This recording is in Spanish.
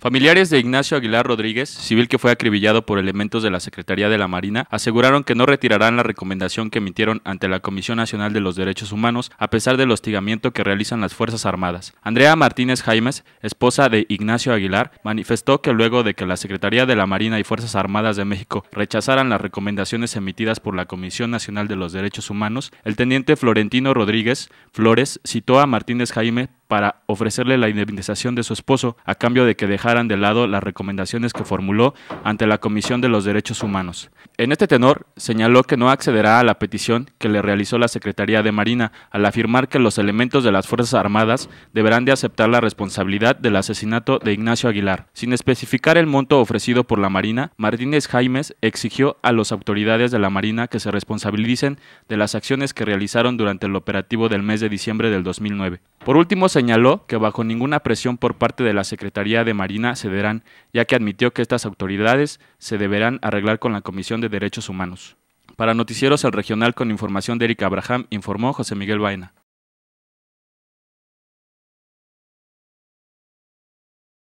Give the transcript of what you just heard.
Familiares de Ignacio Aguilar Rodríguez, civil que fue acribillado por elementos de la Secretaría de la Marina, aseguraron que no retirarán la recomendación que emitieron ante la Comisión Nacional de los Derechos Humanos a pesar del hostigamiento que realizan las Fuerzas Armadas. Andrea Martínez Jaimes, esposa de Ignacio Aguilar, manifestó que luego de que la Secretaría de la Marina y Fuerzas Armadas de México rechazaran las recomendaciones emitidas por la Comisión Nacional de los Derechos Humanos, el teniente Florentino Rodríguez Flores citó a Martínez Jaime para ofrecerle la indemnización de su esposo a cambio de que dejaran de lado las recomendaciones que formuló ante la Comisión de los Derechos Humanos. En este tenor, señaló que no accederá a la petición que le realizó la Secretaría de Marina al afirmar que los elementos de las Fuerzas Armadas deberán de aceptar la responsabilidad del asesinato de Ignacio Aguilar. Sin especificar el monto ofrecido por la Marina, Martínez Jaimes exigió a las autoridades de la Marina que se responsabilicen de las acciones que realizaron durante el operativo del mes de diciembre del 2009. Por último, señaló que bajo ninguna presión por parte de la Secretaría de Marina cederán, ya que admitió que estas autoridades se deberán arreglar con la Comisión de Derechos Humanos. Para Noticieros El Regional con información de Erika Abraham, informó José Miguel Baena.